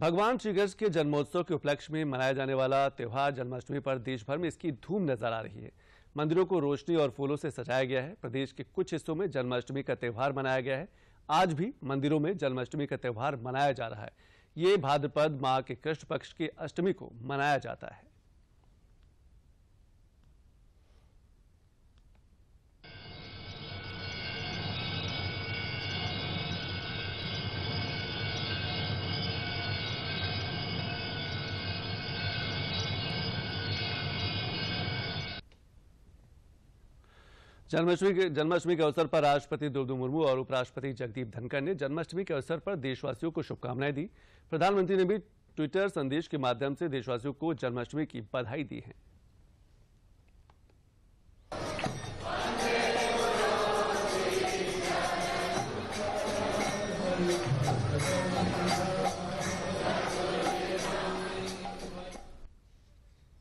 भगवान श्री के जन्मोत्सव के उपलक्ष्य में मनाया जाने वाला त्यौहार जन्माष्टमी पर देश भर में इसकी धूम नजर आ रही है मंदिरों को रोशनी और फूलों से सजाया गया है प्रदेश के कुछ हिस्सों में जन्माष्टमी का त्यौहार मनाया गया है आज भी मंदिरों में जन्माष्टमी का त्यौहार मनाया जा रहा है ये भाद्रपद माँ के कृष्ण पक्ष की अष्टमी को मनाया जाता है जन्माष्टमी के जन्माष्टमी के अवसर पर राष्ट्रपति द्रौपदी मुर्मू और उपराष्ट्रपति जगदीप धनखड़ ने जन्माष्टमी के अवसर पर देशवासियों को शुभकामनाएं दी प्रधानमंत्री ने भी ट्विटर संदेश के माध्यम से देशवासियों को जन्माष्टमी की बधाई दी है Thank you.